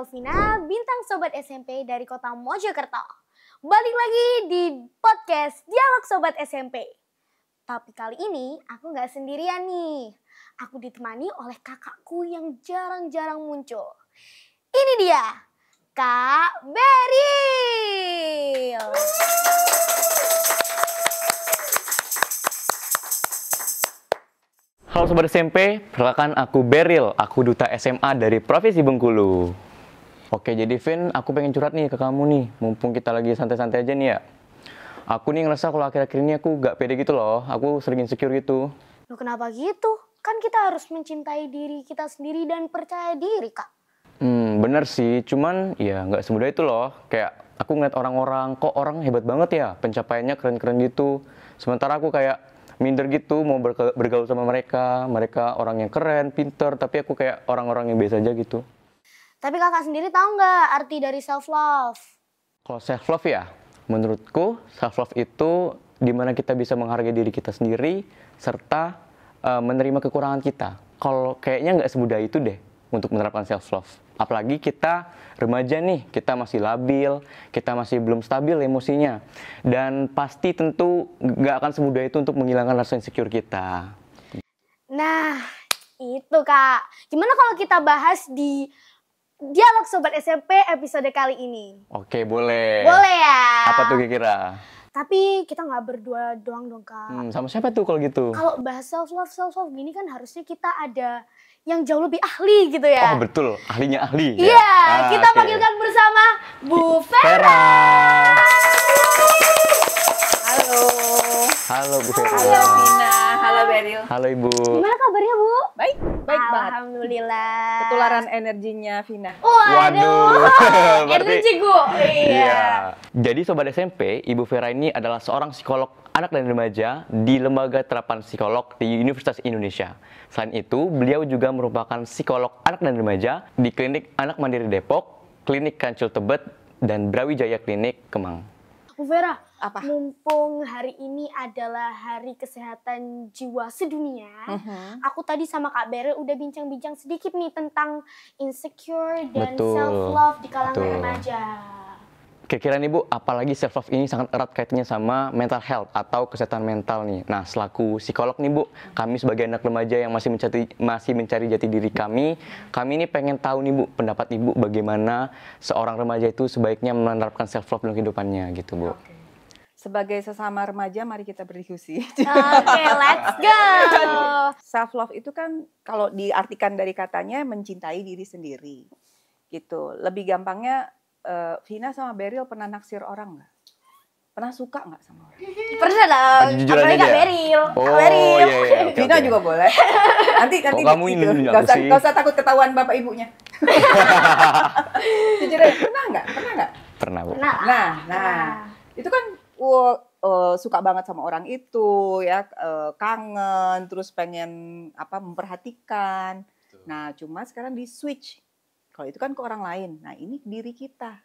Elvina, bintang sobat SMP dari kota Mojokerto. Balik lagi di podcast Dialog Sobat SMP. Tapi kali ini aku nggak sendirian nih. Aku ditemani oleh kakakku yang jarang-jarang muncul. Ini dia, Kak Beril. Halo Sobat SMP, perkenalkan aku Beril, aku Duta SMA dari Provinsi Bengkulu. Oke, jadi Vin, aku pengen curhat nih ke kamu nih. Mumpung kita lagi santai-santai aja nih ya. Aku nih ngerasa kalau akhir-akhir ini aku gak pede gitu loh. Aku sering insecure gitu. Loh kenapa gitu? Kan kita harus mencintai diri kita sendiri dan percaya diri, Kak. Hmm, bener sih. Cuman ya gak semudah itu loh. Kayak aku ngeliat orang-orang, kok orang hebat banget ya. Pencapaiannya keren-keren gitu. Sementara aku kayak minder gitu mau bergaul sama mereka. Mereka orang yang keren, pinter. Tapi aku kayak orang-orang yang biasa aja gitu. Tapi kakak sendiri tahu nggak arti dari self love? Kalau self love ya, menurutku self love itu dimana kita bisa menghargai diri kita sendiri serta uh, menerima kekurangan kita. Kalau kayaknya nggak semudah itu deh untuk menerapkan self love. Apalagi kita remaja nih, kita masih labil, kita masih belum stabil emosinya. Dan pasti tentu nggak akan semudah itu untuk menghilangkan rasa insecure kita. Nah, itu kak. Gimana kalau kita bahas di dialog sobat SMP episode kali ini. Oke, boleh. Boleh ya. Apa tuh kira-kira? Tapi kita nggak berdua doang dong kak. Hmm, sama siapa tuh kalau gitu? Kalau bahas self love, self love gini kan harusnya kita ada yang jauh lebih ahli gitu ya. Oh betul, ahlinya ahli. Ya? Iya, yeah, ah, kita okay. panggilkan bersama Bu Vera. Vera. Halo. Halo Bu Vera. Halo Vina. Halo Beril. Halo Ibu. Gimana kabarnya Bu? Baik, baik banget. Alhamdulillah. Ketularan energinya Vina. Waduh. Waduh. Energi Bu. Iya. iya. Jadi Sobat SMP, Ibu Vera ini adalah seorang psikolog anak dan remaja di Lembaga Terapan Psikolog di Universitas Indonesia. Selain itu, beliau juga merupakan psikolog anak dan remaja di Klinik Anak Mandiri Depok, Klinik Kancil Tebet, dan Brawijaya Klinik Kemang. Bu Vera, apa? Mumpung hari ini adalah hari kesehatan jiwa sedunia, uh mm-hmm. -huh. aku tadi sama Kak Beryl udah bincang-bincang sedikit nih tentang insecure dan self love di kalangan Betul. remaja. Kira-kira nih Bu, apalagi self love ini sangat erat kaitannya sama mental health atau kesehatan mental nih. Nah, selaku psikolog nih Bu, kami sebagai anak remaja yang masih mencari masih mencari jati diri kami, kami ini pengen tahu nih Bu, pendapat Ibu bagaimana seorang remaja itu sebaiknya menerapkan self love dalam kehidupannya gitu Bu. Okay sebagai sesama remaja mari kita berdiskusi. Oke, okay, let's go. Self love itu kan kalau diartikan dari katanya mencintai diri sendiri. Gitu. Lebih gampangnya uh, Vina sama Beril pernah naksir orang nggak? Pernah suka nggak sama orang? Pernah lah. Ah, jujur aja Beril. Oh, Beril. Yeah, yeah. Iya. Okay, Vina okay. juga boleh. Nanti nanti kamu ini gak usah, gak usah takut ketahuan bapak ibunya. Jujur aja, pernah nggak? Pernah nggak? Pernah, Bu. Pernah. Nah, nah. nah. Itu kan uh, suka banget sama orang itu ya uh, kangen terus pengen apa memperhatikan Betul. nah cuma sekarang di switch kalau itu kan ke orang lain nah ini diri kita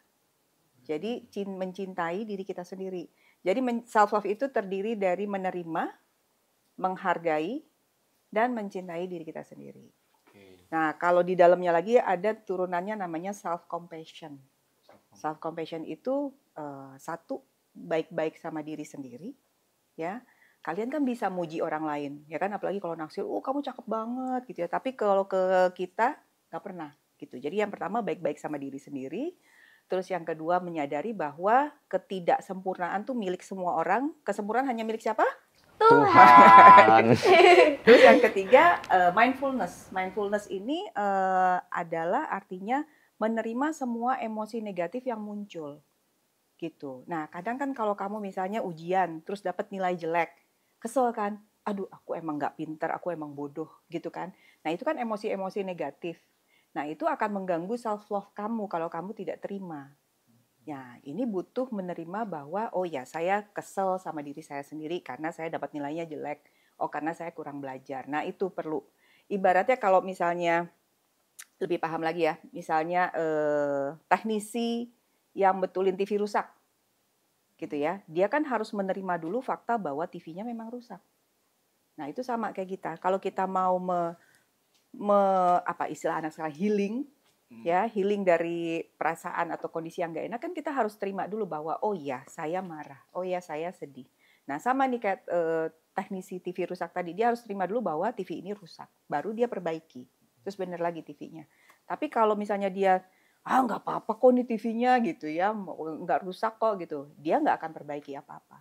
jadi hmm. mencintai diri kita sendiri jadi self love itu terdiri dari menerima menghargai dan mencintai diri kita sendiri nah kalau di dalamnya lagi ada turunannya namanya self compassion self compassion itu uh, satu baik-baik sama diri sendiri, ya, kalian kan bisa muji orang lain, ya kan? Apalagi kalau naksir, oh kamu cakep banget gitu ya. Tapi kalau ke kita nggak pernah gitu. Jadi yang pertama baik-baik sama diri sendiri, terus yang kedua menyadari bahwa ketidaksempurnaan tuh milik semua orang, kesempurnaan hanya milik siapa? Tuhan. Terus yang ketiga eh, mindfulness. Mindfulness ini eh, adalah artinya menerima semua emosi negatif yang muncul gitu. Nah, kadang kan kalau kamu misalnya ujian terus dapat nilai jelek, kesel kan? Aduh, aku emang nggak pinter, aku emang bodoh gitu kan. Nah, itu kan emosi-emosi negatif. Nah, itu akan mengganggu self love kamu kalau kamu tidak terima. Ya, ini butuh menerima bahwa oh ya, saya kesel sama diri saya sendiri karena saya dapat nilainya jelek. Oh, karena saya kurang belajar. Nah, itu perlu. Ibaratnya kalau misalnya lebih paham lagi ya, misalnya eh, teknisi yang betulin TV rusak gitu ya. Dia kan harus menerima dulu fakta bahwa TV-nya memang rusak. Nah, itu sama kayak kita. Kalau kita mau me, me apa istilah anak sekarang healing hmm. ya, healing dari perasaan atau kondisi yang nggak enak kan kita harus terima dulu bahwa oh iya, saya marah. Oh iya, saya sedih. Nah, sama nih kayak eh, teknisi TV rusak tadi, dia harus terima dulu bahwa TV ini rusak, baru dia perbaiki. Terus benar lagi TV-nya. Tapi kalau misalnya dia ah nggak apa-apa kok nih TV-nya gitu ya nggak rusak kok gitu dia nggak akan perbaiki apa-apa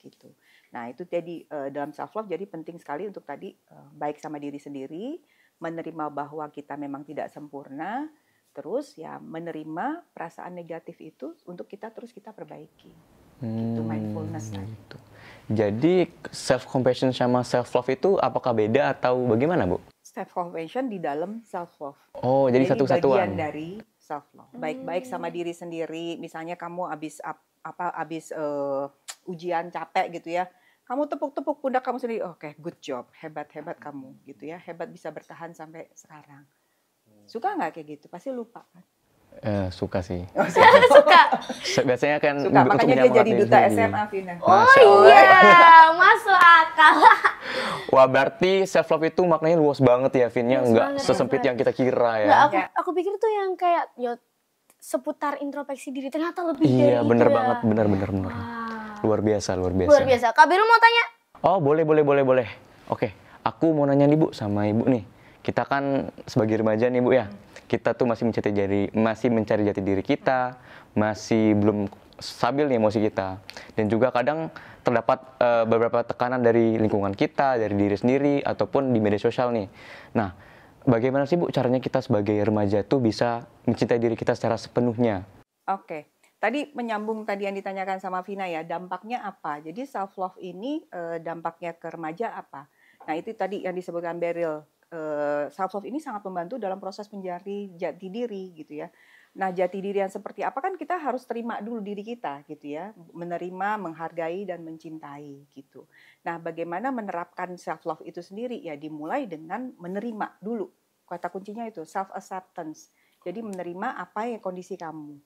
gitu nah itu tadi eh, dalam self love jadi penting sekali untuk tadi eh, baik sama diri sendiri menerima bahwa kita memang tidak sempurna terus ya menerima perasaan negatif itu untuk kita terus kita perbaiki gitu hmm, gitu mindfulness gitu. jadi self compassion sama self love itu apakah beda atau bagaimana bu self compassion di dalam self love oh jadi, jadi satu satuan bagian dari self love baik-baik hmm. sama diri sendiri misalnya kamu abis ap, apa abis uh, ujian capek gitu ya kamu tepuk-tepuk pundak kamu sendiri oke oh, okay, good job hebat hebat kamu gitu ya hebat bisa bertahan sampai sekarang hmm. suka nggak kayak gitu pasti lupa kan Uh, suka sih. Oh, suka. suka. Biasanya kan suka. Makanya dia jadi duta hmm. SMA Vina. Oh Masya iya, masuk akal. Wah, berarti self love itu maknanya luas banget ya Vinnya, enggak sesempit yang kita kira ya. Nggak, aku, aku pikir tuh yang kayak ya, seputar introspeksi diri ternyata lebih iya, dari Iya, bener ya. banget, ya. bener bener bener. Wow. Luar biasa, luar biasa. Luar biasa. Kak Biru mau tanya? Oh, boleh boleh boleh boleh. Oke, aku mau nanya nih Bu sama Ibu nih. Kita kan sebagai remaja nih Bu ya. Hmm kita tuh masih mencari jari masih mencari jati diri kita masih belum stabil nih emosi kita dan juga kadang terdapat uh, beberapa tekanan dari lingkungan kita dari diri sendiri ataupun di media sosial nih nah bagaimana sih bu caranya kita sebagai remaja tuh bisa mencintai diri kita secara sepenuhnya oke okay tadi menyambung tadi yang ditanyakan sama Vina ya dampaknya apa jadi self love ini eh, dampaknya ke remaja apa nah itu tadi yang disebutkan Beril Eh, self love ini sangat membantu dalam proses menjadi jati diri gitu ya. Nah, jati diri yang seperti apa kan kita harus terima dulu diri kita gitu ya, menerima, menghargai dan mencintai gitu. Nah, bagaimana menerapkan self love itu sendiri ya dimulai dengan menerima dulu. Kata kuncinya itu self acceptance. Jadi menerima apa yang kondisi kamu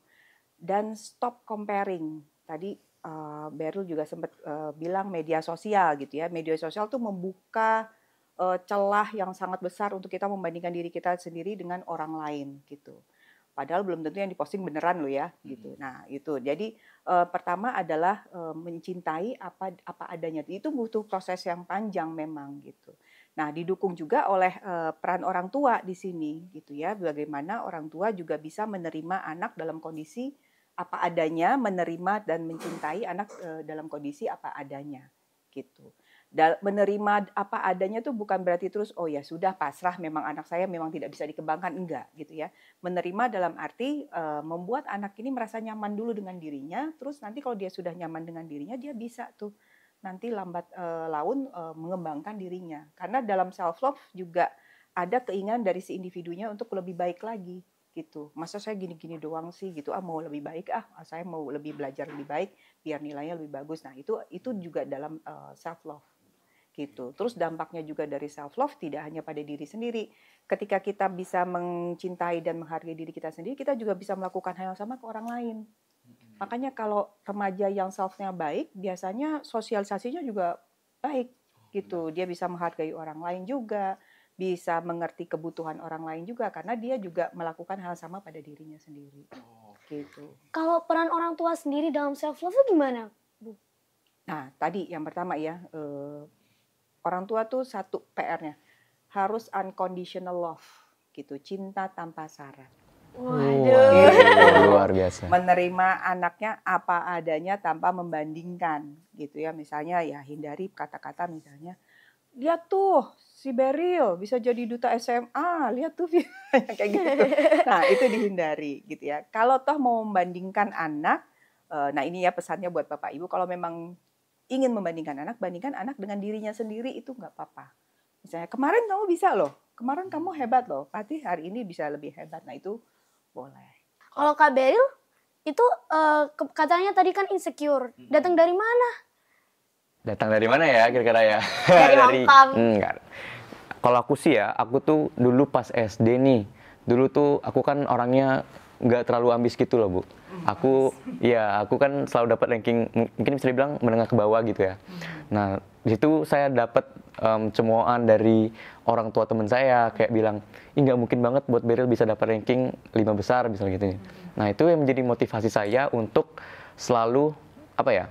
dan stop comparing. Tadi uh, eh, Berul juga sempat uh, eh, bilang media sosial gitu ya. Media sosial tuh membuka uh, celah yang sangat besar untuk kita membandingkan diri kita sendiri dengan orang lain gitu. Padahal belum tentu yang diposting beneran lo ya gitu. Hmm. Nah itu jadi uh, pertama adalah uh, mencintai apa apa adanya. Itu butuh proses yang panjang memang gitu. Nah didukung juga oleh uh, peran orang tua di sini gitu ya. Bagaimana orang tua juga bisa menerima anak dalam kondisi apa adanya, menerima dan mencintai anak dalam kondisi apa adanya gitu menerima apa adanya tuh bukan berarti terus oh ya sudah pasrah memang anak saya memang tidak bisa dikembangkan enggak gitu ya menerima dalam arti e, membuat anak ini merasa nyaman dulu dengan dirinya terus nanti kalau dia sudah nyaman dengan dirinya dia bisa tuh nanti lambat e, laun e, mengembangkan dirinya karena dalam self love juga ada keinginan dari si individunya untuk lebih baik lagi gitu masa saya gini-gini doang sih gitu ah mau lebih baik ah, ah saya mau lebih belajar lebih baik biar nilainya lebih bagus nah itu itu juga dalam uh, self love gitu. Terus dampaknya juga dari self love tidak hanya pada diri sendiri. Ketika kita bisa mencintai dan menghargai diri kita sendiri, kita juga bisa melakukan hal yang sama ke orang lain. Makanya kalau remaja yang self selfnya baik, biasanya sosialisasinya juga baik oh, gitu. Dia bisa menghargai orang lain juga, bisa mengerti kebutuhan orang lain juga karena dia juga melakukan hal sama pada dirinya sendiri. Oh. gitu. Kalau peran orang tua sendiri dalam self love gimana, Bu? Nah, tadi yang pertama ya, eh, orang tua tuh satu PR-nya harus unconditional love gitu cinta tanpa syarat. Waduh. Waduh. Gitu. Luar biasa. Menerima anaknya apa adanya tanpa membandingkan gitu ya. Misalnya ya hindari kata-kata misalnya dia tuh si Beril bisa jadi duta SMA, lihat tuh kayak gitu. Nah, itu dihindari gitu ya. Kalau toh mau membandingkan anak eh, nah ini ya pesannya buat Bapak Ibu kalau memang ingin membandingkan anak, bandingkan anak dengan dirinya sendiri itu nggak apa-apa. Misalnya kemarin kamu bisa loh, kemarin kamu hebat loh, pasti hari ini bisa lebih hebat. Nah itu boleh. Kalau Kak Beril itu uh, katanya tadi kan insecure. Datang dari mana? Datang dari mana ya kira-kira ya? Dari, dari enggak. Kalau aku sih ya, aku tuh dulu pas SD nih, dulu tuh aku kan orangnya nggak terlalu ambis gitu loh bu aku ya aku kan selalu dapat ranking mungkin bisa dibilang menengah ke bawah gitu ya. Nah di situ saya dapat um, cemoohan dari orang tua teman saya kayak bilang, ini nggak mungkin banget buat Beril bisa dapat ranking lima besar misalnya gitu. Ya. Nah itu yang menjadi motivasi saya untuk selalu apa ya?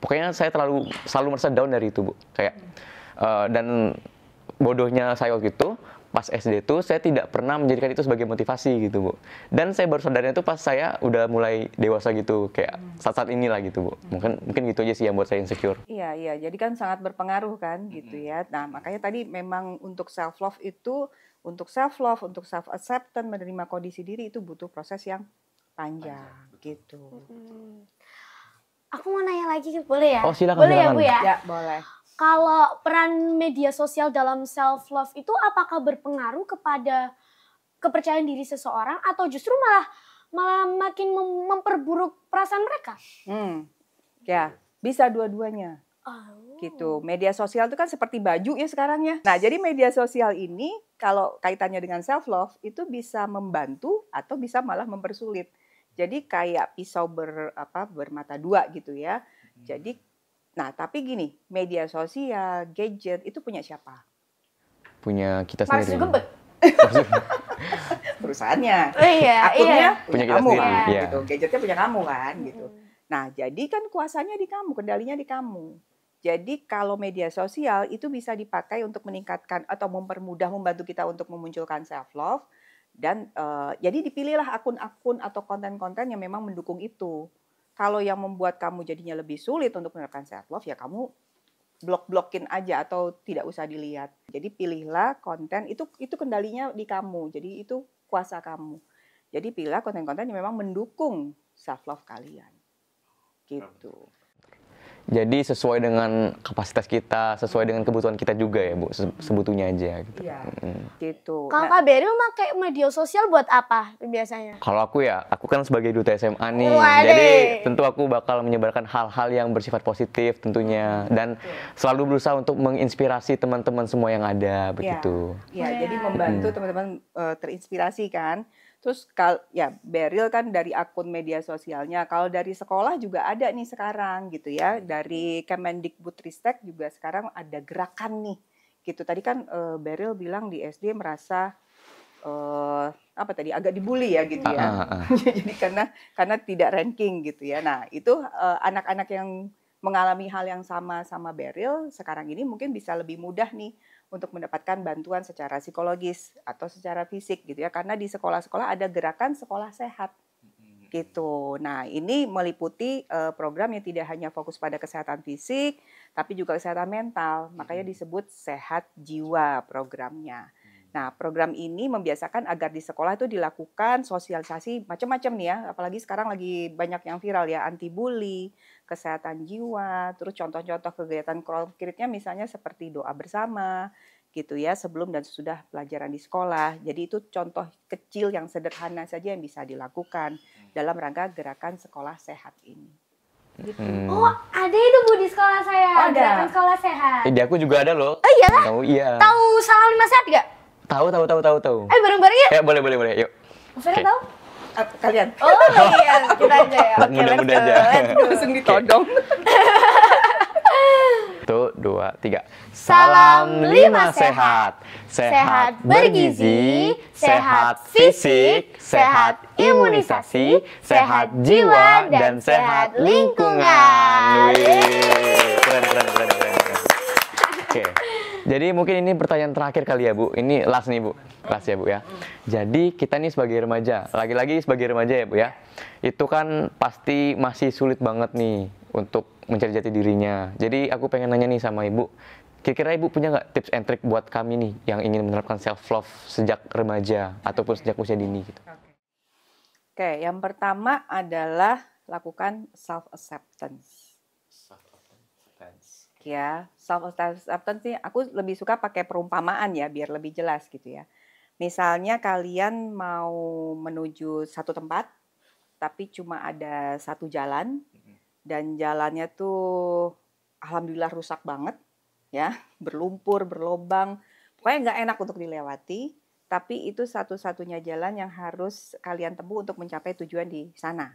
Pokoknya saya terlalu selalu merasa down dari itu bu. Kayak uh, dan bodohnya saya waktu itu pas SD itu saya tidak pernah menjadikan itu sebagai motivasi gitu bu dan saya baru sadarnya itu pas saya udah mulai dewasa gitu kayak saat-saat inilah gitu bu mungkin mungkin gitu aja sih yang buat saya insecure iya iya jadi kan sangat berpengaruh kan gitu ya nah makanya tadi memang untuk self love itu untuk self love untuk self acceptance menerima kondisi diri itu butuh proses yang panjang, panjang. gitu hmm. aku mau nanya lagi boleh ya oh silakan boleh ya, silakan. ya bu ya, ya boleh kalau peran media sosial dalam self love itu apakah berpengaruh kepada kepercayaan diri seseorang atau justru malah malah makin mem memperburuk perasaan mereka? Hmm. Ya, bisa dua-duanya. Oh. Gitu. Media sosial itu kan seperti baju ya sekarang ya. Nah, jadi media sosial ini kalau kaitannya dengan self love itu bisa membantu atau bisa malah mempersulit. Jadi kayak pisau ber apa bermata dua gitu ya. Hmm. Jadi Nah, tapi gini, media sosial, gadget itu punya siapa? Punya kita Mas sendiri. Mark Perusahaannya. Oh, iya, iya. Akunnya iya. punya, punya kita kamu sendiri. kan, iya. gitu. Gadgetnya punya kamu kan, gitu. Nah, jadi kan kuasanya di kamu, kendalinya di kamu. Jadi kalau media sosial itu bisa dipakai untuk meningkatkan atau mempermudah membantu kita untuk memunculkan self love dan uh, jadi dipilihlah akun-akun atau konten-konten yang memang mendukung itu. Kalau yang membuat kamu jadinya lebih sulit untuk menerapkan self love ya kamu blok-blokin aja atau tidak usah dilihat. Jadi pilihlah konten itu itu kendalinya di kamu. Jadi itu kuasa kamu. Jadi pilihlah konten-konten yang memang mendukung self love kalian. Gitu. Jadi sesuai dengan kapasitas kita, sesuai dengan kebutuhan kita juga ya Bu, sebutunya aja gitu. Iya, hmm. gitu. Kalau nah Kak Beril pakai media sosial buat apa biasanya? Kalau aku ya, aku kan sebagai duta SMA nih. Wadih. Jadi tentu aku bakal menyebarkan hal-hal yang bersifat positif tentunya. Hmm, gitu. Dan selalu berusaha untuk menginspirasi teman-teman semua yang ada iya. begitu. Iya, ya, jadi membantu hmm. teman-teman hmm. uh, terinspirasi kan. Terus kal ya Beril kan dari akun media sosialnya. Kalau dari sekolah juga ada nih sekarang gitu ya. Hmm. Dari Kemendikbudristek juga sekarang ada gerakan nih. Gitu. Tadi kan e, eh, Beril bilang di SD merasa e, apa tadi agak dibully ya gitu ya. Ah, ah, ah, Jadi karena karena tidak ranking gitu ya. Nah, itu eh, anak-anak e, yang mengalami hal yang sama sama Beril sekarang ini mungkin bisa lebih mudah nih untuk mendapatkan bantuan secara psikologis atau secara fisik gitu ya karena di sekolah-sekolah ada gerakan sekolah sehat mm-hmm. gitu. Nah, ini meliputi uh, program yang tidak hanya fokus pada kesehatan fisik, tapi juga kesehatan mental. Makanya mm-hmm. disebut sehat jiwa programnya. Mm. Nah, program ini membiasakan agar di sekolah itu dilakukan sosialisasi macam-macam nih ya, apalagi sekarang lagi banyak yang viral ya, anti bully, kesehatan jiwa, terus contoh-contoh kegiatan konkretnya misalnya seperti doa bersama gitu ya sebelum dan sesudah pelajaran di sekolah. Jadi itu contoh kecil yang sederhana saja yang bisa dilakukan hmm. dalam rangka gerakan sekolah sehat ini. Gitu. Hmm. Oh, ada itu Bu di sekolah saya. Oh, ada. Gerakan sekolah sehat. Eh, aku juga ada loh. Oh iya. Tahu iya. Tahu salam lima sehat gak? Tahu tahu tahu tahu tahu. Eh bareng-bareng ya? Ya boleh boleh boleh. Yuk. Oke. okay. tahu? kalian? Oh iya, kita ya. aja ya. Okay, muda-muda aja. Langsung ditodong. Satu, dua, tiga. Salam lima sehat. Sehat bergizi, sehat fisik, sehat imunisasi, sehat jiwa, dan sehat lingkungan. Wih, keren, keren, keren, keren. Oke. Okay. Jadi mungkin ini pertanyaan terakhir kali ya Bu. Ini last nih Bu. Last ya Bu ya. Jadi kita nih sebagai remaja, lagi-lagi sebagai remaja ya Bu ya. Itu kan pasti masih sulit banget nih untuk mencari jati dirinya. Jadi aku pengen nanya nih sama Ibu. Kira-kira Ibu punya nggak tips and trick buat kami nih yang ingin menerapkan self love sejak remaja ataupun sejak usia dini gitu? Oke, yang pertama adalah lakukan self acceptance ya self acceptance sih aku lebih suka pakai perumpamaan ya biar lebih jelas gitu ya misalnya kalian mau menuju satu tempat tapi cuma ada satu jalan dan jalannya tuh alhamdulillah rusak banget ya berlumpur berlobang pokoknya nggak enak untuk dilewati tapi itu satu-satunya jalan yang harus kalian tempuh untuk mencapai tujuan di sana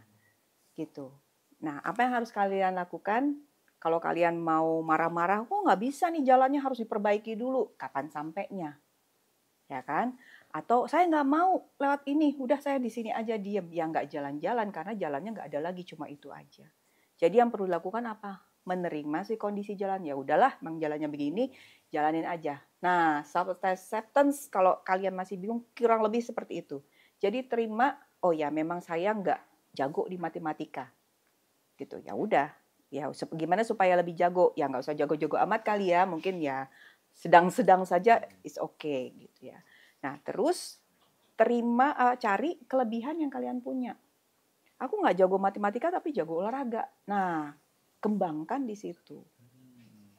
gitu nah apa yang harus kalian lakukan kalau kalian mau marah-marah, kok oh, nggak bisa nih jalannya harus diperbaiki dulu. Kapan sampainya? Ya kan? Atau saya nggak mau lewat ini, udah saya di sini aja diem. Ya nggak jalan-jalan karena jalannya nggak ada lagi, cuma itu aja. Jadi yang perlu dilakukan apa? Menerima sih kondisi jalan. Ya udahlah, memang jalannya begini, jalanin aja. Nah, self-acceptance kalau kalian masih bingung kurang lebih seperti itu. Jadi terima, oh ya memang saya nggak jago di matematika. Gitu, ya udah ya gimana supaya lebih jago ya nggak usah jago-jago amat kali ya mungkin ya sedang-sedang saja is okay gitu ya nah terus terima uh, cari kelebihan yang kalian punya aku nggak jago matematika tapi jago olahraga nah kembangkan di situ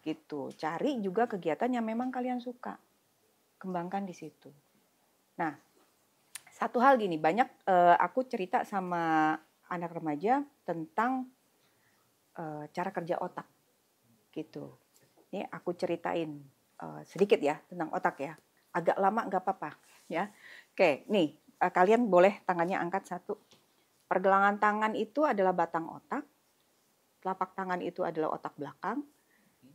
gitu cari juga kegiatan yang memang kalian suka kembangkan di situ nah satu hal gini banyak uh, aku cerita sama anak remaja tentang uh, cara kerja otak gitu. Ini aku ceritain uh, sedikit ya tentang otak ya. Agak lama nggak apa-apa ya. Oke, nih uh, kalian boleh tangannya angkat satu. Pergelangan tangan itu adalah batang otak. Telapak tangan itu adalah otak belakang.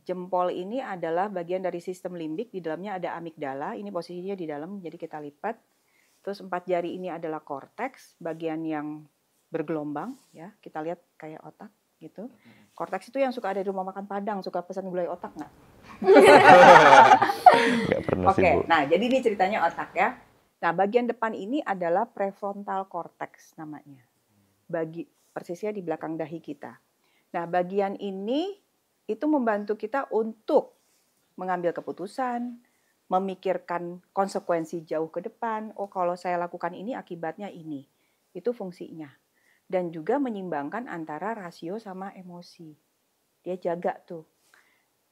Jempol ini adalah bagian dari sistem limbik. Di dalamnya ada amigdala. Ini posisinya di dalam, jadi kita lipat. Terus empat jari ini adalah korteks, bagian yang bergelombang. Ya, kita lihat kayak otak gitu. Korteks itu yang suka ada di rumah makan Padang, suka pesan gulai otak nggak? Oke, okay. nah jadi ini ceritanya otak ya. Nah bagian depan ini adalah prefrontal cortex namanya. Bagi persisnya di belakang dahi kita. Nah bagian ini itu membantu kita untuk mengambil keputusan, memikirkan konsekuensi jauh ke depan. Oh kalau saya lakukan ini akibatnya ini. Itu fungsinya dan juga menyimbangkan antara rasio sama emosi. Dia jaga tuh.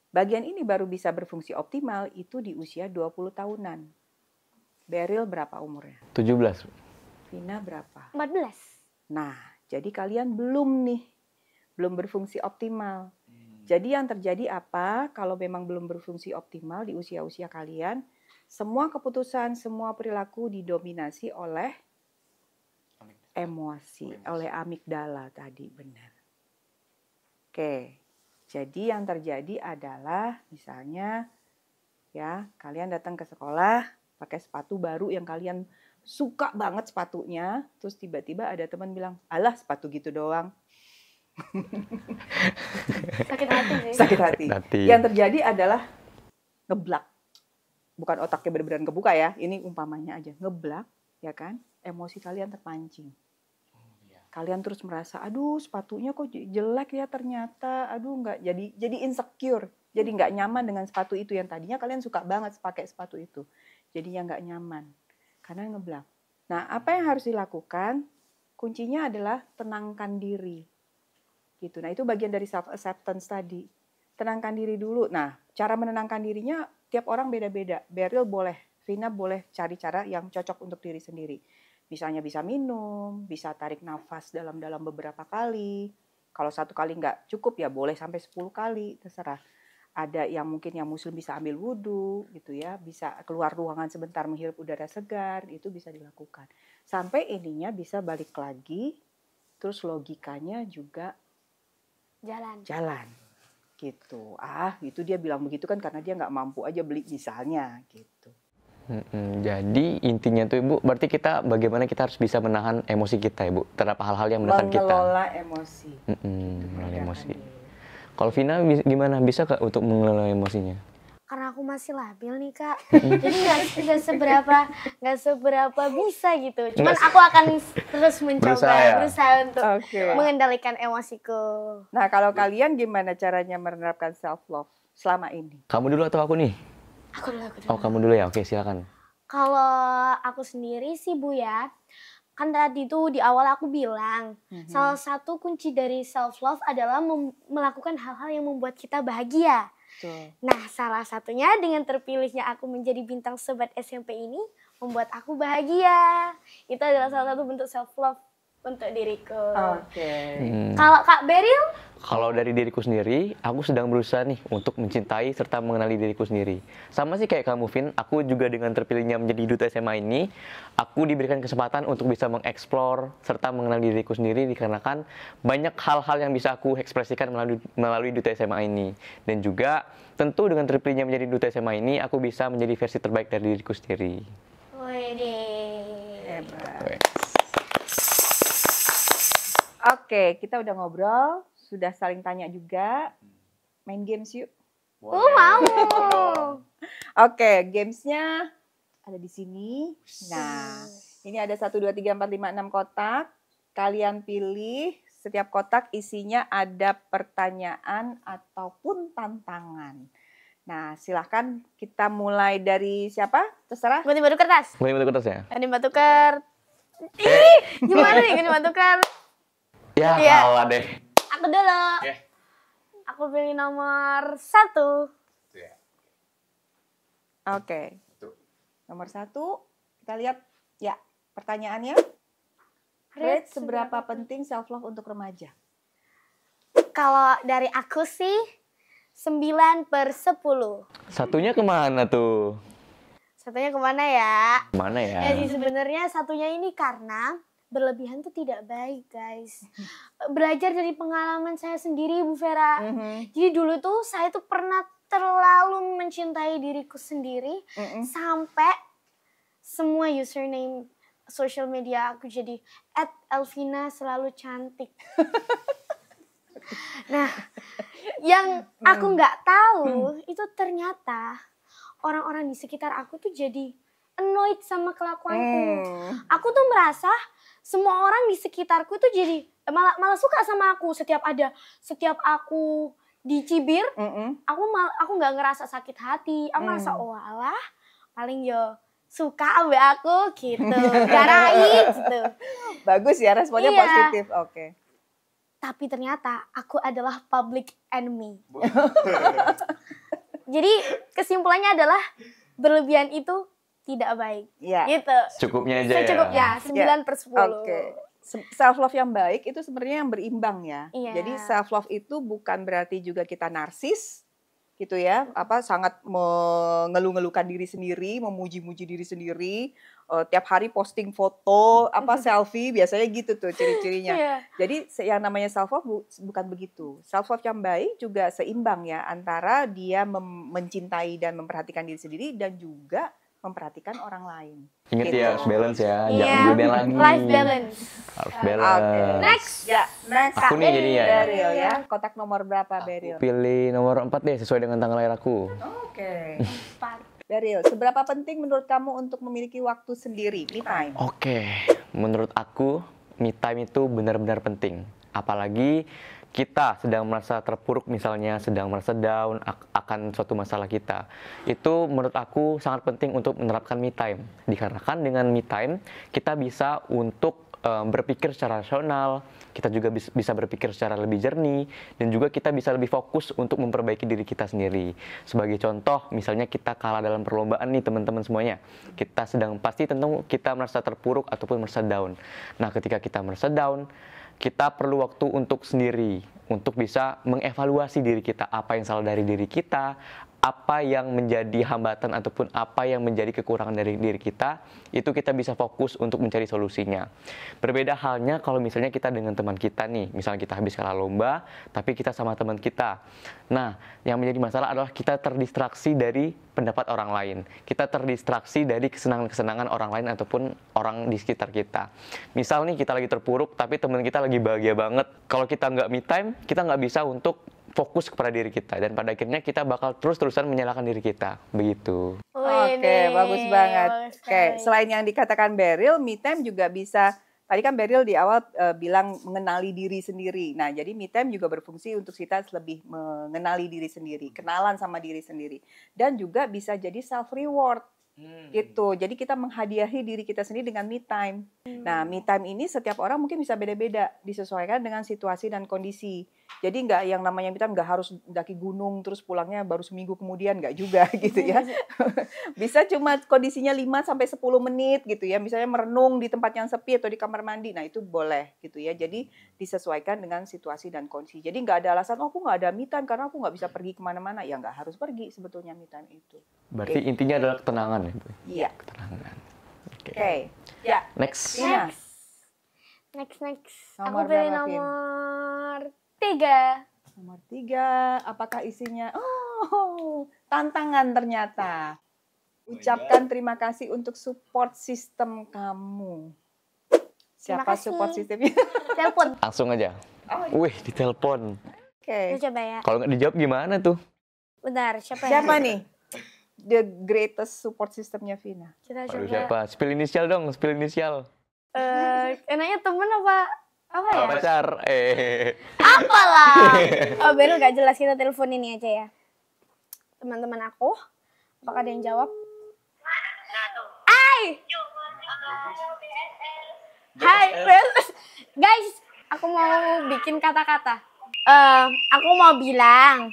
Bagian ini baru bisa berfungsi optimal itu di usia 20 tahunan. Beril berapa umurnya? 17. Vina berapa? 14. Nah, jadi kalian belum nih, belum berfungsi optimal. Hmm. Jadi yang terjadi apa kalau memang belum berfungsi optimal di usia-usia kalian? Semua keputusan, semua perilaku didominasi oleh emosi, emosi. oleh amigdala tadi benar. Oke. Jadi yang terjadi adalah misalnya ya, kalian datang ke sekolah pakai sepatu baru yang kalian suka banget sepatunya, terus tiba-tiba ada teman bilang, "Alah, sepatu gitu doang." Sakit hati sih. Sakit hati. hati. Yang terjadi adalah ngeblak. Bukan otaknya benar-benar kebuka ya, ini umpamanya aja ngeblak, ya kan? Emosi kalian terpancing kalian terus merasa aduh sepatunya kok jelek ya ternyata aduh nggak jadi jadi insecure jadi nggak nyaman dengan sepatu itu yang tadinya kalian suka banget pakai sepatu itu jadi yang nggak nyaman karena ngeblak nah apa yang harus dilakukan kuncinya adalah tenangkan diri gitu nah itu bagian dari self acceptance tadi tenangkan diri dulu nah cara menenangkan dirinya tiap orang beda-beda Beryl boleh Vina boleh cari cara yang cocok untuk diri sendiri misalnya bisa minum, bisa tarik nafas dalam-dalam beberapa kali. Kalau satu kali nggak cukup ya boleh sampai sepuluh kali, terserah. Ada yang mungkin yang muslim bisa ambil wudhu gitu ya, bisa keluar ruangan sebentar menghirup udara segar, itu bisa dilakukan. Sampai ininya bisa balik lagi, terus logikanya juga jalan. Jalan gitu. Ah, itu dia bilang begitu kan karena dia nggak mampu aja beli misalnya gitu. Hmm, Jadi intinya tuh ibu, berarti kita bagaimana kita harus bisa menahan emosi kita ibu terhadap hal-hal yang menekan kita. Mengelola emosi. Hmm, emosi. Kalau Vina gimana bisa kak untuk mengelola emosinya? Karena aku masih labil nih kak, jadi nggak seberapa nggak seberapa bisa gitu. Cuman Mas, aku akan terus mencoba berusaha, ya? untuk okay. mengendalikan emosiku. Nah kalau kalian gimana caranya menerapkan self love selama ini? Kamu dulu atau aku nih? Aku dulu, aku dulu. Oh, kamu dulu ya. Oke, silakan. Kalau aku sendiri sih, Bu ya. Kan tadi tuh di awal aku bilang, mm-hmm. salah satu kunci dari self love adalah melakukan hal-hal yang membuat kita bahagia. Betul. Nah, salah satunya dengan terpilihnya aku menjadi bintang sebat SMP ini membuat aku bahagia. Itu adalah salah satu bentuk self love untuk diriku. Oke. Okay. Hmm. Kalau Kak Beril kalau dari diriku sendiri, aku sedang berusaha nih untuk mencintai serta mengenali diriku sendiri. Sama sih kayak kamu, Vin, aku juga dengan terpilihnya menjadi duta SMA ini, aku diberikan kesempatan untuk bisa mengeksplor serta mengenali diriku sendiri dikarenakan banyak hal-hal yang bisa aku ekspresikan melalui, melalui duta SMA ini. Dan juga tentu dengan terpilihnya menjadi duta SMA ini, aku bisa menjadi versi terbaik dari diriku sendiri. Oke. okay, Oke, kita udah ngobrol sudah saling tanya juga. Main games yuk. Boleh. Oh, mau. Oke, okay, gamesnya ada di sini. Nah, ini ada 1, 2, 3, 4, 5, 6 kotak. Kalian pilih setiap kotak isinya ada pertanyaan ataupun tantangan. Nah, silahkan kita mulai dari siapa? Terserah. Gunting batu kertas. Gunting batu kertas ya? Gunting batu kertas. Ih, gimana nih gunting batu kertas? Ya, ya. kalah deh aku dulu. Yeah. Aku pilih nomor satu. Yeah. Oke. Okay. Nomor satu, kita lihat ya pertanyaannya. Rate seberapa penting self love untuk remaja? Kalau dari aku sih 9 per 10. Satunya kemana tuh? Satunya kemana ya? Kemana ya? Jadi ya sebenarnya satunya ini karena berlebihan tuh tidak baik guys belajar dari pengalaman saya sendiri Bu Vera mm -hmm. jadi dulu tuh saya tuh pernah terlalu mencintai diriku sendiri mm -hmm. sampai semua username social media aku jadi at Elvina selalu cantik nah yang aku nggak tahu mm. itu ternyata orang-orang di sekitar aku tuh jadi annoyed sama kelakuanku mm. aku tuh merasa semua orang di sekitarku itu jadi eh, malah malah suka sama aku setiap ada setiap aku dicibir mm -mm. aku mal, aku nggak ngerasa sakit hati aku mm. merasa oh alah paling yo suka ambil aku gitu garai gitu bagus ya responnya iya. positif oke okay. tapi ternyata aku adalah public enemy jadi kesimpulannya adalah berlebihan itu tidak baik. Ya. Gitu. Cukupnya aja Cukupnya ya. 9 ya. per 10. Oke. Okay. Self love yang baik itu sebenarnya yang berimbang ya. Iya. Jadi self love itu bukan berarti juga kita narsis gitu ya, apa sangat mengeluh-ngeluhkan diri sendiri, memuji-muji diri sendiri, uh, tiap hari posting foto, apa selfie, biasanya gitu tuh ciri-cirinya. Yeah. Jadi yang namanya self love bu bukan begitu. Self love yang baik juga seimbang ya antara dia mencintai dan memperhatikan diri sendiri dan juga memperhatikan orang lain. Ingat gitu. ya harus balance ya, yeah. jangan kemudian lagi. Life balance. Harus balance. Okay. Next. Ya, next. Aku nih jadi ya. Beril ya. Iya. Kotak nomor berapa Beril? Aku pilih nomor 4 deh sesuai dengan tanggal lahir aku. Oke. Okay. Beril, seberapa penting menurut kamu untuk memiliki waktu sendiri, me time? Oke, okay. menurut aku me time itu benar-benar penting. Apalagi kita sedang merasa terpuruk misalnya, sedang merasa down akan suatu masalah kita. Itu menurut aku sangat penting untuk menerapkan me time. Dikarenakan dengan me time kita bisa untuk um, berpikir secara rasional, kita juga bisa berpikir secara lebih jernih, dan juga kita bisa lebih fokus untuk memperbaiki diri kita sendiri. Sebagai contoh, misalnya kita kalah dalam perlombaan nih teman-teman semuanya, kita sedang pasti tentu kita merasa terpuruk ataupun merasa down. Nah ketika kita merasa down, kita perlu waktu untuk sendiri untuk bisa mengevaluasi diri kita apa yang salah dari diri kita apa yang menjadi hambatan ataupun apa yang menjadi kekurangan dari diri kita itu kita bisa fokus untuk mencari solusinya berbeda halnya kalau misalnya kita dengan teman kita nih misalnya kita habis kalah lomba tapi kita sama teman kita nah yang menjadi masalah adalah kita terdistraksi dari pendapat orang lain kita terdistraksi dari kesenangan-kesenangan orang lain ataupun orang di sekitar kita misal nih kita lagi terpuruk tapi teman kita lagi bahagia banget kalau kita nggak me time kita nggak bisa untuk fokus kepada diri kita dan pada akhirnya kita bakal terus-terusan menyalahkan diri kita begitu. Oke, okay, bagus banget. Oke, okay. selain yang dikatakan Beril, me time juga bisa tadi kan Beril di awal e, bilang mengenali diri sendiri. Nah, jadi me time juga berfungsi untuk kita lebih mengenali diri sendiri, kenalan sama diri sendiri dan juga bisa jadi self reward. Hmm. gitu jadi kita menghadiahi diri kita sendiri dengan me time hmm. nah me time ini setiap orang mungkin bisa beda-beda disesuaikan dengan situasi dan kondisi jadi nggak yang namanya kita nggak harus daki gunung terus pulangnya baru seminggu kemudian nggak juga gitu ya. Iya. Bisa cuma kondisinya 5 sampai 10 menit gitu ya. Misalnya merenung di tempat yang sepi atau di kamar mandi. Nah, itu boleh gitu ya. Jadi disesuaikan dengan situasi dan kondisi. Jadi nggak ada alasan oh aku nggak ada mitan karena aku nggak bisa pergi kemana-mana. Ya nggak harus pergi sebetulnya mitan itu. Berarti okay. intinya adalah ketenangan ya, Bu. Iya. Ya, ketenangan. Oke. Okay. Okay. Ya. Yeah. Next. Next. Next next. Nomor Aku pilih nomor tiga. Nomor tiga, apakah isinya? Oh, tantangan ternyata. Oh Ucapkan terima kasih untuk support sistem kamu. Siapa support sistemnya? Telepon. Langsung aja. Oh. Iya. Wih, ditelepon. Oke. Okay. Coba ya. Kalau nggak dijawab gimana tuh? Benar, siapa ya? Siapa nih? The greatest support sistemnya Vina. Kita coba. Siapa? Spill inisial dong, spill inisial. uh, enaknya temen apa apa ya? Pacar. Eh. Apalah. Oh, Beril gak jelas kita telepon ini aja ya. Teman-teman aku, apakah ada yang jawab? Hai. Hai, Guys, aku mau bikin kata-kata. Uh, aku mau bilang,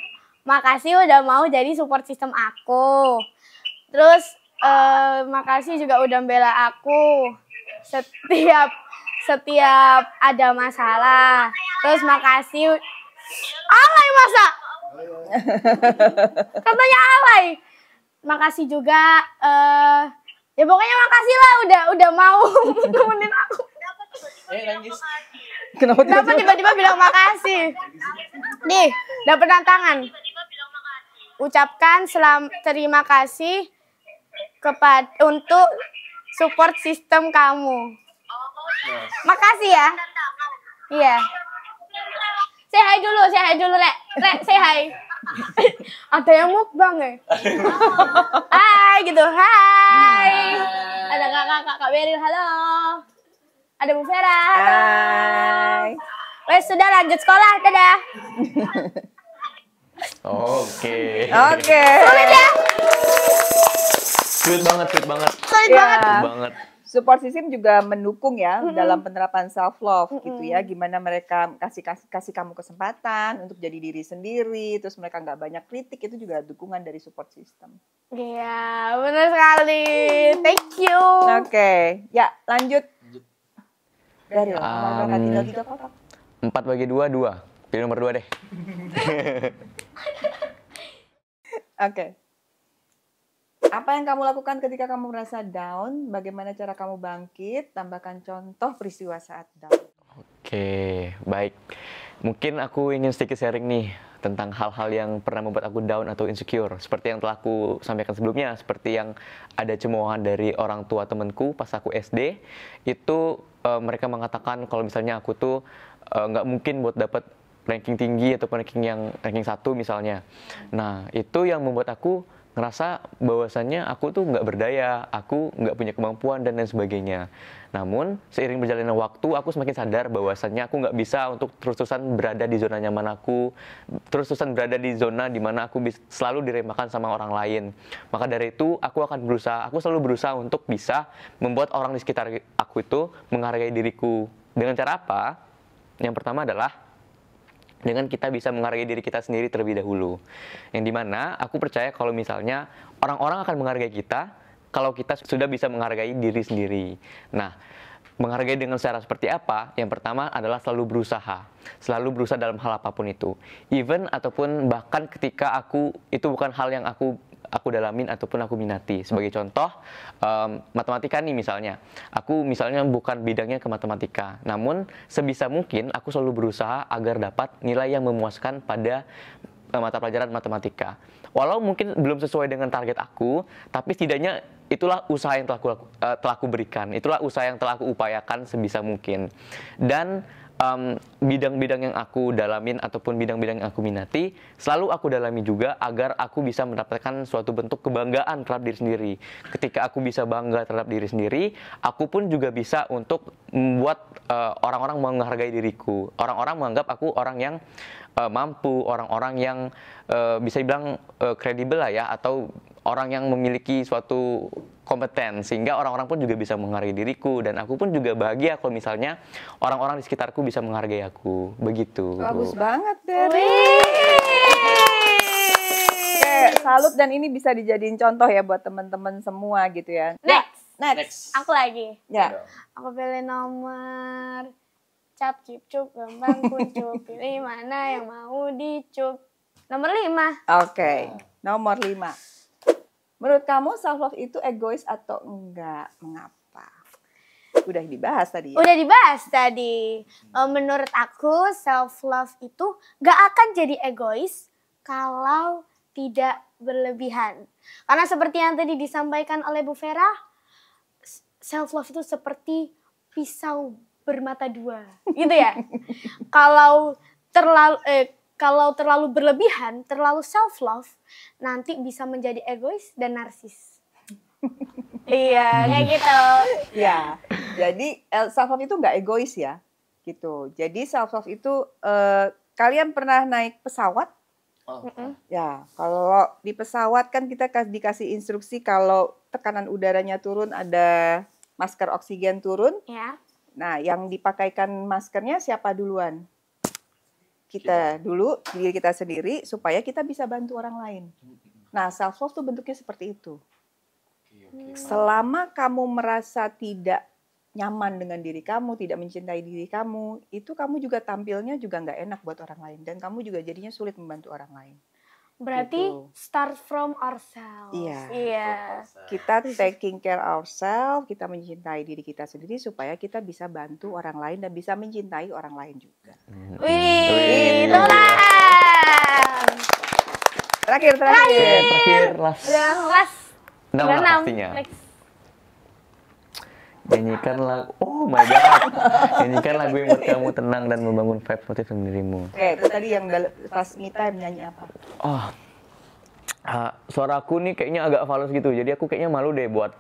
makasih udah mau jadi support system aku. Terus, uh, makasih juga udah bela aku. Setiap setiap ada masalah. Terus makasih. Alay masa? Katanya alay. Makasih juga. Uh, ya pokoknya makasih lah udah udah mau nemenin aku. Eh, Kenapa tiba-tiba, tiba-tiba bilang makasih? Nih, dapat tantangan. Ucapkan selam terima kasih kepada untuk support sistem kamu. Makasih ya. Iya. Say hi dulu, say hi dulu, Lek. Lek, say hi. Ada yang mukbang ya? hai gitu, hai. Ada kakak, kakak Kak Beril, halo. Ada Bu Vera, Hai. Wes, sudah lanjut sekolah, dadah. Oke. Oke. Sulit ya? Sulit banget, sulit banget. Sulit banget. Sulit banget support system juga mendukung ya mm -hmm. dalam penerapan self love mm -hmm. gitu ya gimana mereka kasih kasih kasih kamu kesempatan untuk jadi diri sendiri terus mereka nggak banyak kritik itu juga dukungan dari support system iya yeah, benar sekali thank you oke okay. ya lanjut dari um, empat bagi dua dua pilih nomor dua deh oke okay. Apa yang kamu lakukan ketika kamu merasa down? Bagaimana cara kamu bangkit? Tambahkan contoh peristiwa saat down. Oke, baik. Mungkin aku ingin sedikit sharing nih tentang hal-hal yang pernah membuat aku down atau insecure. Seperti yang telah aku sampaikan sebelumnya, seperti yang ada cemoohan dari orang tua temanku pas aku SD, itu uh, mereka mengatakan kalau misalnya aku tuh eh, nggak uh, mungkin buat dapat ranking tinggi atau ranking yang ranking satu misalnya. Nah, itu yang membuat aku ngerasa bahwasannya aku tuh nggak berdaya, aku nggak punya kemampuan dan lain sebagainya. Namun seiring berjalannya waktu, aku semakin sadar bahwasannya aku nggak bisa untuk terus-terusan berada di zona nyaman aku, terus-terusan berada di zona di mana aku bisa, selalu diremehkan sama orang lain. Maka dari itu aku akan berusaha, aku selalu berusaha untuk bisa membuat orang di sekitar aku itu menghargai diriku. Dengan cara apa? Yang pertama adalah dengan kita bisa menghargai diri kita sendiri terlebih dahulu. Yang dimana aku percaya kalau misalnya orang-orang akan menghargai kita kalau kita sudah bisa menghargai diri sendiri. Nah, menghargai dengan secara seperti apa? Yang pertama adalah selalu berusaha. Selalu berusaha dalam hal apapun itu. Even ataupun bahkan ketika aku itu bukan hal yang aku aku dalamin ataupun aku minati. Sebagai contoh, um, matematika nih misalnya. Aku misalnya bukan bidangnya ke matematika, namun sebisa mungkin aku selalu berusaha agar dapat nilai yang memuaskan pada eh, mata pelajaran matematika. Walau mungkin belum sesuai dengan target aku, tapi setidaknya itulah usaha yang telah aku, uh, telah aku berikan, itulah usaha yang telah aku upayakan sebisa mungkin. Dan bidang bidang-bidang yang aku dalamin ataupun bidang-bidang yang aku minati selalu aku dalami juga agar aku bisa mendapatkan suatu bentuk kebanggaan terhadap diri sendiri. Ketika aku bisa bangga terhadap diri sendiri, aku pun juga bisa untuk membuat uh, orang-orang menghargai diriku. Orang-orang menganggap aku orang yang uh, mampu, orang-orang yang uh, bisa dibilang kredibel uh, lah ya atau orang yang memiliki suatu kompeten sehingga orang-orang pun juga bisa menghargai diriku dan aku pun juga bahagia kalau misalnya orang-orang di sekitarku bisa menghargai aku begitu bagus banget dari. Oke, salut dan ini bisa dijadiin contoh ya buat temen-temen semua gitu ya next ya, next, next. aku lagi ya aku pilih nomor cap cip cup gembang kucup pilih mana yang mau dicup nomor lima oke okay. nomor lima Menurut kamu self love itu egois atau enggak? Mengapa? Udah dibahas tadi. Ya? Udah dibahas tadi. E, menurut aku self love itu enggak akan jadi egois kalau tidak berlebihan. Karena seperti yang tadi disampaikan oleh Bu Vera, self love itu seperti pisau bermata dua, gitu ya. kalau terlalu eh, kalau terlalu berlebihan, terlalu self love, nanti bisa menjadi egois dan narsis. iya, kayak gitu. Iya. jadi eh, self love itu nggak egois ya, gitu. Jadi self love itu uh, kalian pernah naik pesawat? Oh. Ya, kalau di pesawat kan kita dikasih instruksi kalau tekanan udaranya turun ada masker oksigen turun. Ya. Nah, yang dipakaikan maskernya siapa duluan? kita iya. dulu diri kita sendiri supaya kita bisa bantu orang lain. Nah, self love tuh bentuknya seperti itu. Hmm. Selama kamu merasa tidak nyaman dengan diri kamu, tidak mencintai diri kamu, itu kamu juga tampilnya juga nggak enak buat orang lain dan kamu juga jadinya sulit membantu orang lain. Berarti gitu. start from ourselves. Iya. Yeah. Kita taking care ourselves, kita mencintai diri kita sendiri supaya kita bisa bantu orang lain dan bisa mencintai orang lain juga. Mm-hmm. Wih, tolong. Terakhir, terakhir. Terakhir, terakhir last. terakhir. last. terakhir. pastinya. Next nyanyikan lagu oh my god nyanyikan lagu yang buat kamu tenang dan membangun vibes positif dirimu oke itu tadi yang pas me time nyanyi apa oh uh, suara aku nih kayaknya agak falus gitu jadi aku kayaknya malu deh buat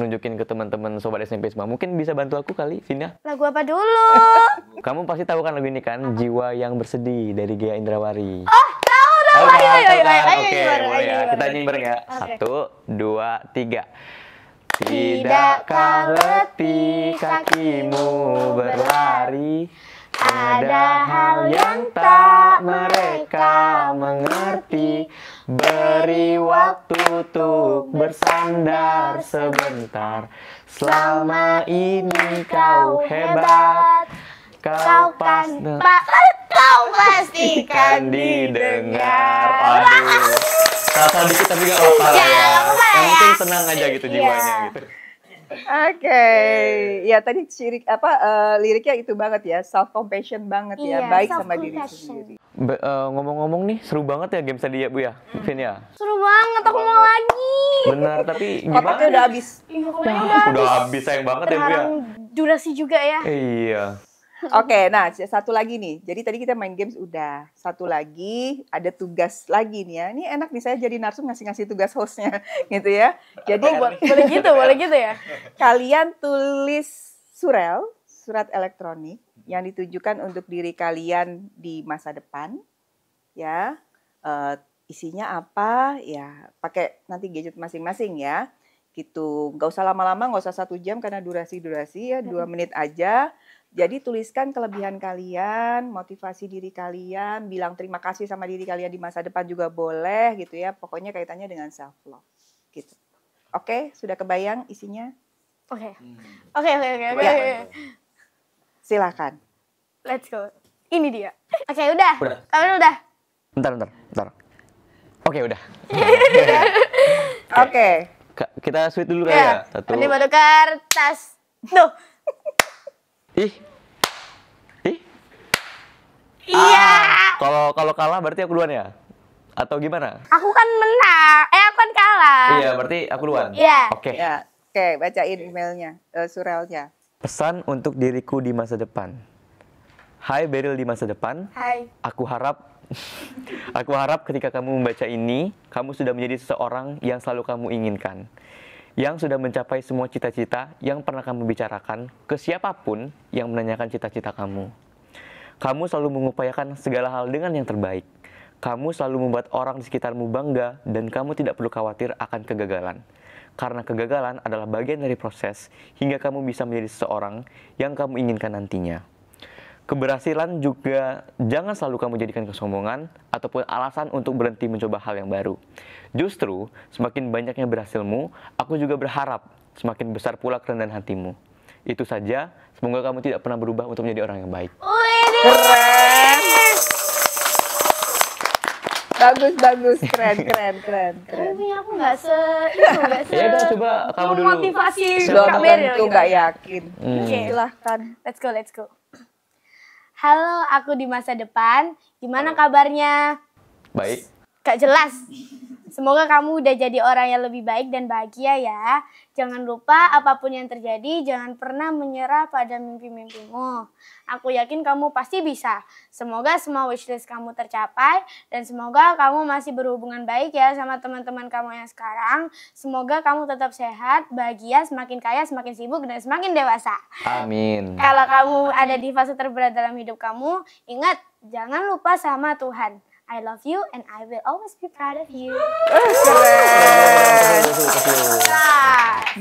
nunjukin ke teman-teman sobat SMP semua mungkin bisa bantu aku kali Vina lagu apa dulu kamu pasti tahu kan lagu ini kan apa? jiwa yang bersedih dari Gia Indrawari oh tahu tahu kan? ayo ayo ayo ayo oke boleh ya kita nyanyi bareng ya satu dua tiga Tidakkah letih kakimu berlari? Ada hal yang tak mereka mengerti Beri waktu untuk bersandar sebentar Selama ini kau hebat Kau, pasti kau pastikan didengar Aduh Kerasa dikit tapi gak iya, apa-apa ya. Yang ya. penting tenang aja gitu iya. jiwanya gitu. Oke, okay. ya tadi ciri apa uh, liriknya itu banget ya, self compassion banget ya, iya, baik sama diri sendiri. Eh, ngomong-ngomong uh, nih, seru banget ya game tadi ya Bu ya, mm. Vin ya. Seru banget, aku mau lagi. Benar, tapi gimana? Kotaknya udah habis. Ya, udah habis. sayang banget ya Bu ya. Durasi juga ya. Iya. Oke, okay, nah satu lagi nih. Jadi tadi kita main games udah. Satu lagi ada tugas lagi nih ya. Ini enak nih saya jadi narsum ngasih-ngasih tugas hostnya gitu ya. Jadi oh, boleh, gitu, boleh gitu ya. Kalian tulis surel, surat elektronik yang ditujukan untuk diri kalian di masa depan ya. Uh, isinya apa ya pakai nanti gadget masing-masing ya gitu nggak usah lama-lama nggak usah satu jam karena durasi durasi ya dua menit aja jadi tuliskan kelebihan kalian, motivasi diri kalian, bilang terima kasih sama diri kalian di masa depan juga boleh gitu ya. Pokoknya kaitannya dengan self love gitu. Oke, sudah kebayang isinya? Oke. Hmm. Oke, oke, oke, oke. Silakan. Let's go. Ini dia. Oke, okay, udah. Udah. Kalian udah. Bentar, bentar, bentar. Oke, okay, udah. oke. Okay. Kita sweet dulu kali iya. ya. Satu. Ini baru kertas. Tuh. Ih. Ih. Iya. Ah, kalau ah, kalau kalah berarti aku duluan ya? Atau gimana? Aku kan menang. Eh, aku kan kalah. Iya, berarti aku duluan. Iya. Oke. Okay. Iya. Oke, okay, bacain emailnya, uh, eh, surelnya. Pesan untuk diriku di masa depan. Hai Beril di masa depan. Hai. Aku harap aku harap ketika kamu membaca ini, kamu sudah menjadi seseorang yang selalu kamu inginkan yang sudah mencapai semua cita-cita yang pernah kamu bicarakan ke siapapun yang menanyakan cita-cita kamu. Kamu selalu mengupayakan segala hal dengan yang terbaik. Kamu selalu membuat orang di sekitarmu bangga dan kamu tidak perlu khawatir akan kegagalan. Karena kegagalan adalah bagian dari proses hingga kamu bisa menjadi seseorang yang kamu inginkan nantinya. Keberhasilan juga jangan selalu kamu jadikan kesombongan ataupun alasan untuk berhenti mencoba hal yang baru. Justru, semakin banyaknya berhasilmu, aku juga berharap semakin besar pula kerendahan hatimu. Itu saja, semoga kamu tidak pernah berubah untuk menjadi orang yang baik. Keren! Bagus, bagus, keren, keren, keren, Ini aku nggak se, itu nggak se. Ya udah coba kamu dulu. Motivasi, ya. itu nggak yakin. Hmm. Oke, okay. silahkan. Let's go, let's go. Halo, aku di masa depan. Gimana Halo. kabarnya? Baik. Gak jelas. Semoga kamu udah jadi orang yang lebih baik dan bahagia ya. Jangan lupa apapun yang terjadi, jangan pernah menyerah pada mimpi-mimpimu. Aku yakin kamu pasti bisa. Semoga semua wishlist kamu tercapai dan semoga kamu masih berhubungan baik ya sama teman-teman kamu yang sekarang. Semoga kamu tetap sehat, bahagia, semakin kaya, semakin sibuk dan semakin dewasa. Amin. Kalau kamu ada di fase terberat dalam hidup kamu, ingat jangan lupa sama Tuhan. I love you and I will always be proud of you. Keren.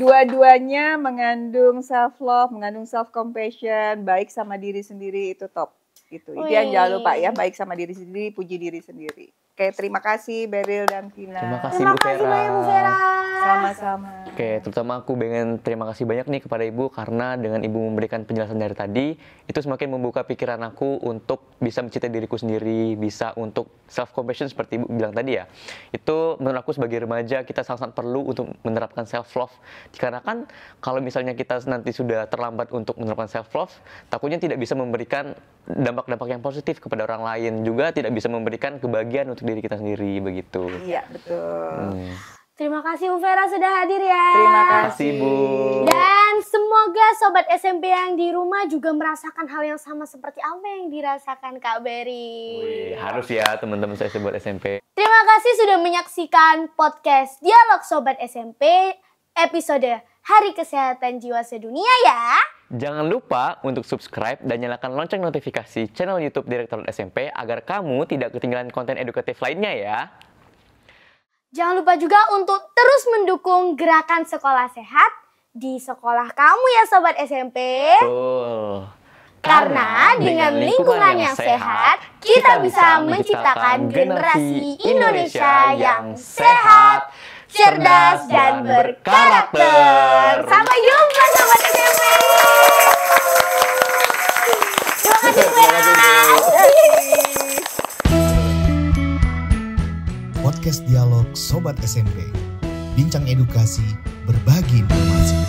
Dua-duanya mengandung self love, mengandung self compassion, baik sama diri sendiri itu top. Itu. Itu yang jangan lupa ya, baik sama diri sendiri, puji diri sendiri. Oke, terima kasih Beril dan Tina, Terima kasih Bu Vera. Sama-sama. Oke, terutama aku pengen terima kasih banyak nih kepada Ibu karena dengan Ibu memberikan penjelasan dari tadi, itu semakin membuka pikiran aku untuk bisa mencintai diriku sendiri, bisa untuk self compassion seperti Ibu bilang tadi ya. Itu menurut aku sebagai remaja kita sangat-sangat perlu untuk menerapkan self love. Dikarenakan kalau misalnya kita nanti sudah terlambat untuk menerapkan self love, takutnya tidak bisa memberikan dampak-dampak yang positif kepada orang lain, juga tidak bisa memberikan kebahagiaan untuk diri kita sendiri begitu. Iya betul. Hmm. Terima kasih Uvera sudah hadir ya. Terima kasih Bu. Dan semoga sobat SMP yang di rumah juga merasakan hal yang sama seperti apa yang dirasakan Kak Berry. Wih, harus ya teman-teman saya sebut SMP. Terima kasih sudah menyaksikan podcast Dialog Sobat SMP episode Hari Kesehatan Jiwa Sedunia ya. Jangan lupa untuk subscribe dan nyalakan lonceng notifikasi channel YouTube Direktur SMP agar kamu tidak ketinggalan konten edukatif lainnya ya. Jangan lupa juga untuk terus mendukung gerakan sekolah sehat di sekolah kamu ya sobat SMP. Betul. Karena dengan lingkungan yang sehat, kita bisa menciptakan generasi Indonesia yang sehat cerdas, dan berkarakter. Sampai jumpa sobat SMP. Terima kasih Podcast Dialog Sobat SMP. Bincang edukasi, berbagi informasi.